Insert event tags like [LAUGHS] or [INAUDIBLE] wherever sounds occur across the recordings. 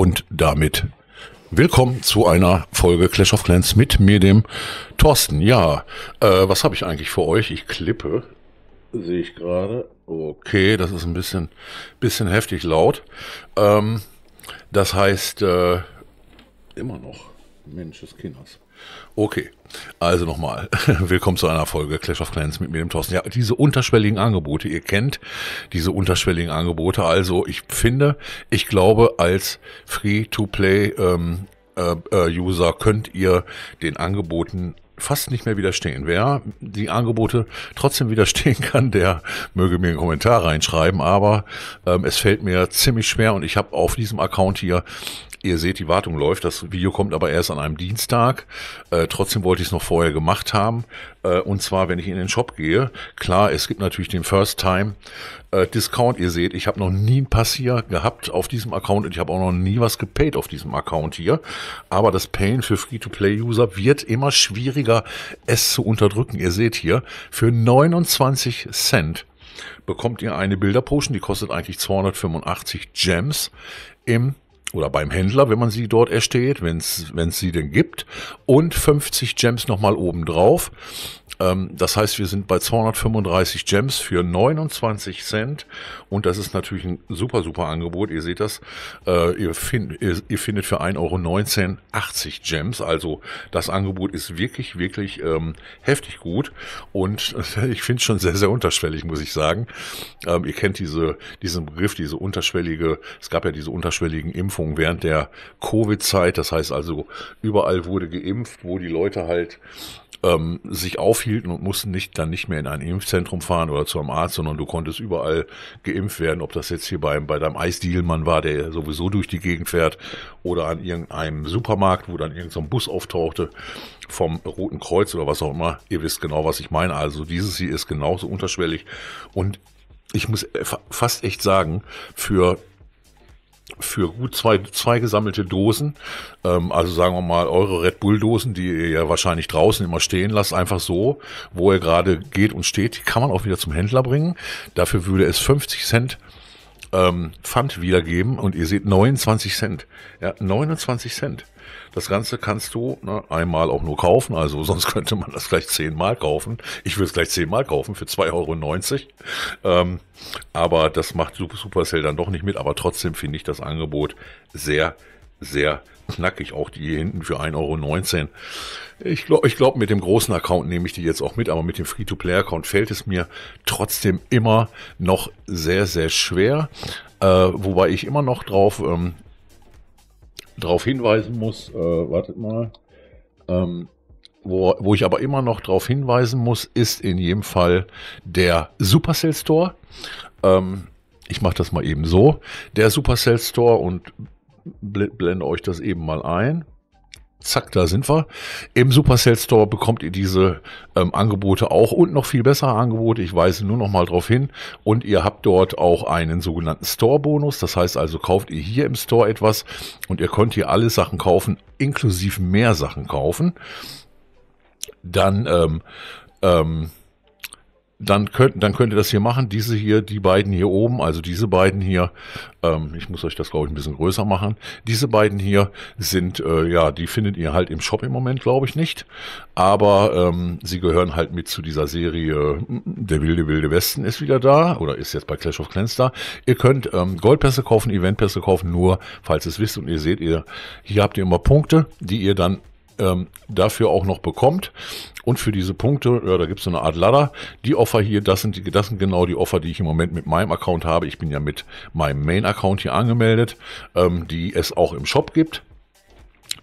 und damit willkommen zu einer Folge Clash of Clans mit mir, dem Thorsten. Ja, äh, was habe ich eigentlich für euch? Ich klippe, sehe ich gerade. Okay, das ist ein bisschen, bisschen heftig laut. Ähm, das heißt, äh, immer noch, Mensch des Kinders. Okay. Also nochmal, [LAUGHS] willkommen zu einer Folge Clash of Clans mit mir, dem Thorsten. Ja, diese unterschwelligen Angebote, ihr kennt diese unterschwelligen Angebote. Also ich finde, ich glaube, als Free-to-Play ähm, äh, äh User könnt ihr den Angeboten fast nicht mehr widerstehen. Wer die Angebote trotzdem widerstehen [LAUGHS] kann, der möge mir einen Kommentar reinschreiben. Aber ähm, es fällt mir ziemlich schwer und ich habe auf diesem Account hier ihr seht, die Wartung läuft. Das Video kommt aber erst an einem Dienstag. Äh, trotzdem wollte ich es noch vorher gemacht haben. Äh, und zwar, wenn ich in den Shop gehe, klar, es gibt natürlich den First Time äh, Discount. Ihr seht, ich habe noch nie einen Pass hier gehabt auf diesem Account und ich habe auch noch nie was gepaid auf diesem Account hier. Aber das Payen für Free-to-Play-User wird immer schwieriger, es zu unterdrücken. Ihr seht hier, für 29 Cent bekommt ihr eine Bilderpotion, die kostet eigentlich 285 Gems im oder beim Händler, wenn man sie dort ersteht, wenn es sie denn gibt, und 50 Gems nochmal obendrauf. Ähm, das heißt, wir sind bei 235 Gems für 29 Cent und das ist natürlich ein super, super Angebot. Ihr seht das, äh, ihr, find, ihr, ihr, findet für 1,19 Euro 80 Gems, also das Angebot ist wirklich, wirklich ähm, heftig gut und [LAUGHS] ich finde es schon sehr, sehr unterschwellig, muss ich sagen. Ähm, ihr kennt diese, diesen Begriff, diese unterschwellige, es gab ja diese unterschwelligen Impfungen, Impfung während der Covid-Zeit. Das heißt also, überall wurde geimpft, wo die Leute halt ähm, sich aufhielten und mussten nicht dann nicht mehr in ein Impfzentrum fahren oder zu einem Arzt, sondern du konntest überall geimpft werden, ob das jetzt hier beim, bei deinem Eisdielmann war, der sowieso durch die Gegend fährt, oder an irgendeinem Supermarkt, wo dann irgendein so Bus auftauchte vom Roten Kreuz oder was auch immer. Ihr wisst genau, was ich meine. Also dieses hier ist genauso unterschwellig und ich muss fast echt sagen, für für gut zwei, zwei gesammelte Dosen, ähm, also sagen wir mal eure Red Bull-Dosen, die ihr ja wahrscheinlich draußen immer stehen lasst, einfach so, wo ihr gerade geht und steht, die kann man auch wieder zum Händler bringen. Dafür würde es 50 Cent ähm, Pfand wiedergeben und ihr seht 29 Cent. Ja, 29 Cent. Das Ganze kannst du ne, einmal auch nur kaufen, also [LAUGHS] sonst könnte man das gleich zehnmal kaufen. Ich würde es gleich zehnmal kaufen für 2,90 Euro. Ähm, aber das macht Supercell dann doch nicht mit, aber trotzdem finde ich das Angebot sehr, sehr knackig, auch die hier hinten für 1,19 Euro. Ich glaube, ich glaub, mit dem großen Account nehme ich die jetzt auch mit, aber mit dem Free-to-Play-Account fällt es mir trotzdem immer noch sehr, sehr schwer. Äh, wobei ich immer noch darauf ähm, drauf hinweisen muss, äh, wartet mal, ähm, wo, wo ich aber immer noch darauf hinweisen muss, ist in jedem Fall der Supercell Store. Ähm, ich mache das mal eben so. Der Supercell Store und blende euch das eben mal ein. Zack, da sind wir. Im Supercell Store bekommt ihr diese ähm, Angebote auch und noch viel bessere Angebote. Ich weise nur noch mal darauf hin. Und ihr habt dort auch einen sogenannten Store-Bonus. Das heißt also, kauft ihr hier im Store etwas und ihr könnt hier alle Sachen kaufen, inklusive mehr Sachen kaufen. Dann ähm, ähm, dann könnt, dann könnt ihr das hier machen. Diese hier, die beiden hier oben, also diese beiden hier, ähm, ich muss euch das, glaube ich, ein bisschen größer machen. Diese beiden hier sind, äh, ja, die findet ihr halt im Shop im Moment, glaube ich, nicht. Aber ähm, sie gehören halt mit zu dieser Serie äh, Der wilde, wilde Westen ist wieder da oder ist jetzt bei Clash of Clans da. Ihr könnt ähm, Goldpässe kaufen, Eventpässe kaufen, nur falls ihr es wisst und ihr seht, ihr hier habt ihr immer Punkte, die ihr dann ähm, dafür auch noch bekommt. Und für diese Punkte, ja, da gibt es so eine Art Ladder. Die Offer hier, das sind, die, das sind genau die Offer, die ich im Moment mit meinem Account habe. Ich bin ja mit meinem Main-Account hier angemeldet, ähm, die es auch im Shop gibt.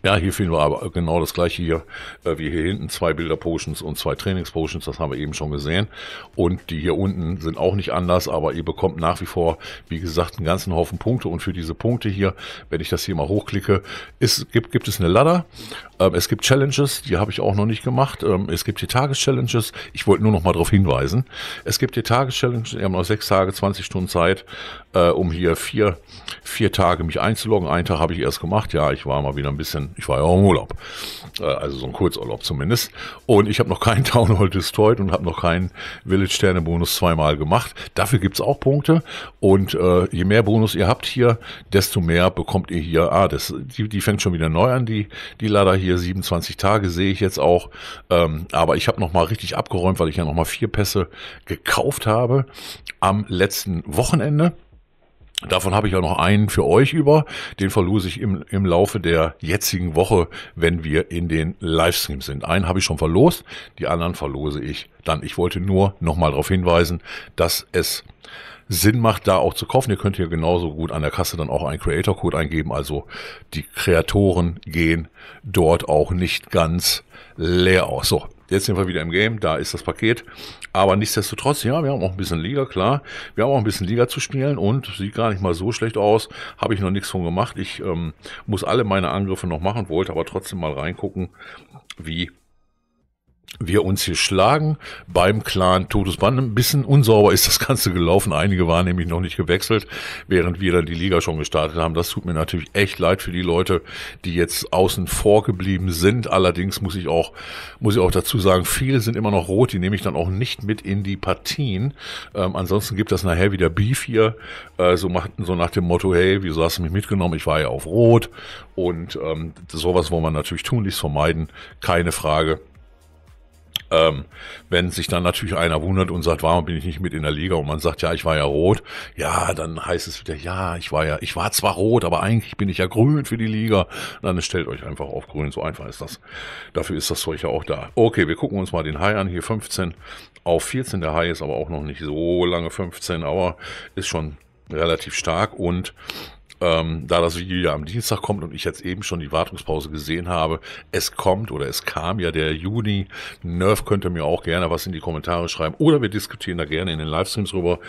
Ja, hier finden wir aber genau das gleiche hier, äh, wie hier hinten, zwei Bilder-Potions und zwei Trainings-Potions, das haben wir eben schon gesehen. Und die hier unten sind auch nicht anders, aber ihr bekommt nach wie vor, wie gesagt, einen ganzen Haufen Punkte. Und für diese Punkte hier, wenn ich das hier mal hochklicke, ist, gibt, gibt es eine Ladder. Ähm, es gibt Challenges, die habe ich auch noch nicht gemacht. Ähm, es gibt hier Tages-Challenges. Ich wollte nur noch mal darauf hinweisen. Es gibt hier Tages-Challenges. Wir haben noch sechs Tage, 20 Stunden Zeit, äh, um hier vier, vier Tage mich einzuloggen. Einen Tag habe ich erst gemacht. Ja, ich war mal wieder ein bisschen ich war ja auch im Urlaub. Äh, also so ein Kurzurlaub zumindest. Und ich habe noch keinen [LAUGHS] Town Hall Destroyed und habe noch keinen Village-Sterne-Bonus zweimal gemacht. Dafür gibt es auch Punkte. Und äh, je mehr Bonus ihr habt hier, desto mehr bekommt ihr hier. Ah, das, die, die fängt schon wieder neu an, die, die Ladder hier. 27 Tage sehe ich jetzt auch. Ähm, aber ich habe nochmal richtig abgeräumt, weil ich ja nochmal vier Pässe gekauft habe am letzten Wochenende. Davon habe ich ja noch einen für euch über. Den verlose ich im, im Laufe der jetzigen Woche, wenn wir in den Livestreams sind. Einen habe ich schon verlost, die anderen verlose ich dann. Ich wollte nur nochmal darauf hinweisen, dass es Sinn macht, da auch zu kaufen. Ihr könnt hier genauso gut an der Kasse dann auch einen Creator-Code eingeben. Also die Kreatoren gehen dort auch nicht ganz leer aus. So, Jetzt sind wir wieder im Game, da ist das Paket. Aber nichtsdestotrotz, ja, wir haben auch ein bisschen Liga, klar. Wir haben auch ein bisschen Liga zu spielen und sieht gar nicht mal so schlecht aus. Habe ich noch nichts von gemacht. Ich ähm, muss alle meine Angriffe noch machen, wollte aber trotzdem mal reingucken, wie wir uns hier schlagen beim Clan Todesband. Ein bisschen unsauber ist das Ganze gelaufen. Einige waren nämlich noch nicht gewechselt, während wir dann die Liga schon gestartet haben. Das tut mir natürlich echt leid für die Leute, die jetzt außen vor geblieben sind. Allerdings muss ich auch, muss ich auch dazu sagen, viele sind immer noch rot. Die nehme ich dann auch nicht mit in die Partien. Ähm, ansonsten gibt das nachher wieder Beef hier. Äh, so macht, so nach dem Motto, hey, wieso hast du mich mitgenommen? Ich war ja auf rot. Und ähm, sowas wollen wir natürlich tunlichst vermeiden. Keine Frage. Ähm, wenn sich dann natürlich einer wundert und sagt, warum bin ich nicht mit in der Liga und man sagt, ja, ich war ja rot, ja, dann heißt es wieder, ja, ich war ja, ich war zwar rot, aber eigentlich bin ich ja grün für die Liga. dann stellt euch einfach auf grün, so einfach ist das. Dafür ist das Zeug ja auch da. Okay, wir gucken uns mal den Hai an, hier 15 auf 14. Der Hai ist aber auch noch nicht so lange 15, aber ist schon relativ stark und ähm, da das Video ja am Dienstag kommt und ich jetzt eben schon die Wartungspause gesehen habe, es kommt oder es kam ja der Juni. Nerf ihr mir auch gerne was in die Kommentare schreiben oder wir diskutieren da gerne in den Livestreams rüber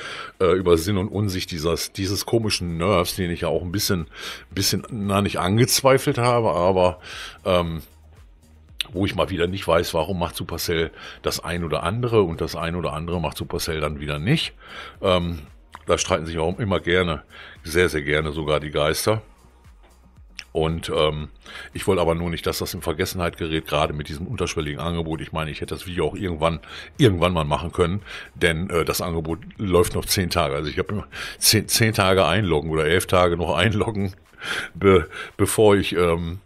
äh, über Sinn und Unsicht dieses, dieses komischen Nerfs, den ich ja auch ein bisschen, bisschen, na, nicht angezweifelt habe, aber, ähm, wo ich mal wieder nicht weiß, warum macht Supercell das ein oder andere und das ein oder andere macht Supercell dann wieder nicht. Ähm, da streiten sich auch immer gerne, sehr, sehr gerne sogar die Geister. Und ähm, ich wollte aber nur nicht, dass das in Vergessenheit gerät, gerade mit diesem unterschwelligen Angebot. Ich meine, ich hätte das Video auch irgendwann, irgendwann mal machen können, denn äh, das Angebot läuft noch zehn Tage. Also ich habe zehn, zehn Tage einloggen oder elf Tage noch einloggen, be, bevor ich ähm,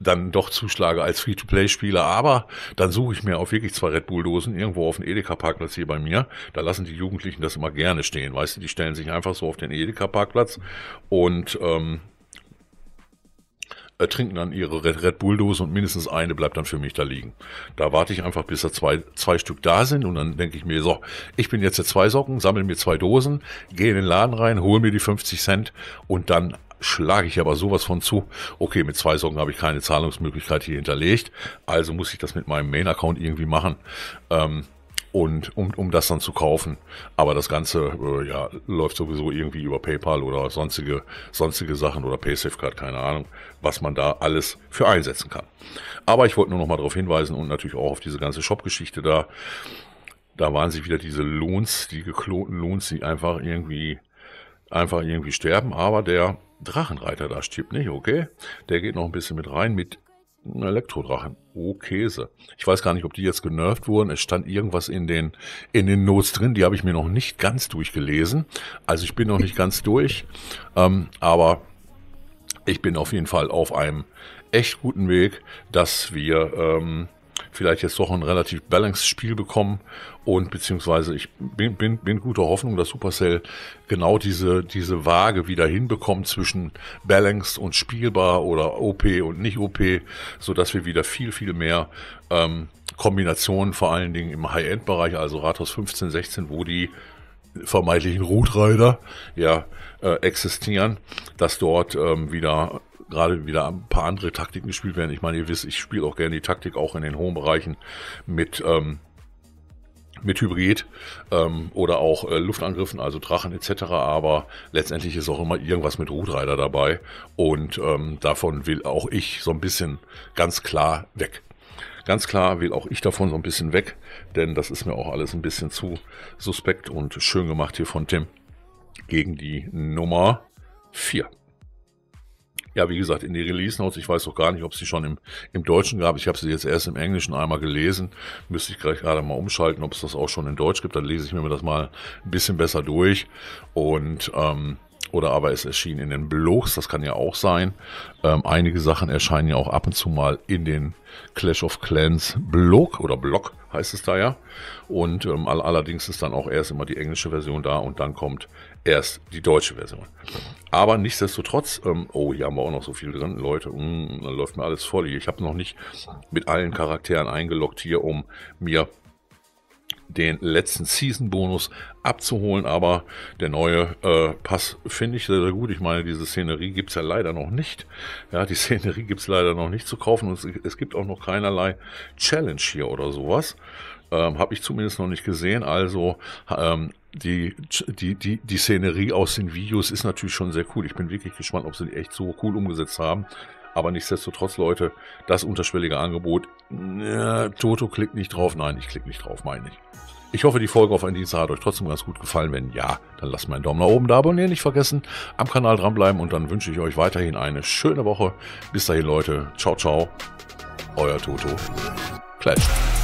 dann doch zuschlage als Free-to-Play-Spieler. Aber dann suche ich mir auch wirklich zwei Red Bull-Dosen irgendwo auf dem Edeka-Parkplatz hier bei mir. Da lassen die Jugendlichen das immer gerne stehen, weißt du? Die stellen sich einfach so auf den Edeka-Parkplatz und ähm, äh, trinken dann ihre Red, Red Bull-Dose und mindestens eine bleibt dann für mich da liegen. Da warte ich einfach, bis da zwei, zwei Stück da sind und dann denke ich mir so, ich bin jetzt der zwei Socken, sammle mir zwei Dosen, gehe in den Laden rein, hole mir die 50 Cent und dann schlage ich aber sowas von zu. Okay, mit zwei Socken habe ich keine Zahlungsmöglichkeit hier hinterlegt, also muss ich das mit meinem Main-Account irgendwie machen. Ähm, und um, um das dann zu kaufen. Aber das Ganze äh, ja, läuft sowieso irgendwie über PayPal oder sonstige, sonstige Sachen oder PaySafeCard, keine Ahnung, was man da alles für einsetzen kann. Aber ich wollte nur noch mal darauf hinweisen und natürlich auch auf diese ganze Shop-Geschichte da. Da waren sich wieder diese Loons, die geklonten Loons, die einfach irgendwie, einfach irgendwie sterben. Aber der Drachenreiter da stirbt nicht, okay. Der geht noch ein bisschen mit rein mit Elektrodrachen. Oh, Käse. Ich weiß gar nicht, ob die jetzt genervt wurden. Es stand irgendwas in den, in den Notes drin. Die habe ich mir noch nicht ganz durchgelesen. Also ich bin noch nicht ganz durch. Ähm, aber ich bin auf jeden Fall auf einem echt guten Weg, dass wir ähm, vielleicht jetzt doch ein relativ balanced Spiel bekommen und beziehungsweise ich bin, bin, bin guter Hoffnung, dass Supercell genau diese, diese Waage wieder hinbekommt zwischen balanced und spielbar oder OP und nicht OP, so dass wir wieder viel, viel mehr ähm, Kombinationen vor allen Dingen im High-End-Bereich, also Rathaus 15, 16, wo die vermeintlichen Root ja äh, existieren, dass dort ähm, wieder gerade wieder ein paar andere Taktiken gespielt werden. Ich meine, ihr wisst, ich spiele auch gerne die Taktik auch in den hohen Bereichen mit ähm, mit Hybrid ähm, oder auch äh, Luftangriffen, also Drachen etc. Aber letztendlich ist auch immer irgendwas mit Rootreiter dabei und ähm, davon will auch ich so ein bisschen ganz klar weg. Ganz klar will auch ich davon so ein bisschen weg, denn das ist mir auch alles ein bisschen zu suspekt und schön gemacht hier von Tim gegen die Nummer 4. Ja, wie gesagt, in die Release Notes, ich weiß auch gar nicht, ob sie schon im, im Deutschen gab. Ich habe sie jetzt erst im Englischen einmal gelesen. Müsste ich gleich gerade mal umschalten, ob es das auch schon in Deutsch gibt. Dann lese ich mir das mal ein bisschen besser durch. Und ähm, oder aber es erschien in den Blogs, das kann ja auch sein. Ähm, einige Sachen erscheinen ja auch ab und zu mal in den Clash of Clans Blog oder Blog heißt es da ja. Und ähm, allerdings ist dann auch erst immer die englische Version da und dann kommt erst die deutsche Version. Aber nichtsdestotrotz, ähm, oh, hier haben wir auch noch so viel drin, Leute, mh, mm, dann läuft mir alles voll. Ich habe noch nicht mit allen Charakteren eingeloggt hier, um mir den letzten Season-Bonus abzuholen, aber der neue äh, Pass finde ich sehr, sehr gut. Ich meine, diese Szenerie gibt es ja leider noch nicht. Ja, die [LAUGHS] Szenerie gibt es leider noch nicht zu kaufen und es, es gibt auch noch keinerlei Challenge hier oder sowas. Ähm, Habe ich zumindest noch nicht gesehen. Also ähm, die, die, die, die Szenerie aus den Videos ist natürlich schon sehr cool. Ich bin wirklich gespannt, ob sie die echt so cool umgesetzt haben. Aber nichtsdestotrotz, Leute, das unterschwellige Angebot, ja, Toto klickt nicht drauf. Nein, ich klicke nicht drauf, meine ich. Ich hoffe, die Folge auf ein Dienstag hat euch trotzdem ganz gut gefallen. Wenn ja, dann lasst meinen Daumen nach oben da, abonnieren nicht vergessen, am Kanal dranbleiben und dann wünsche ich euch weiterhin eine schöne Woche. Bis dahin, Leute. Ciao, ciao. Euer Toto. Clash.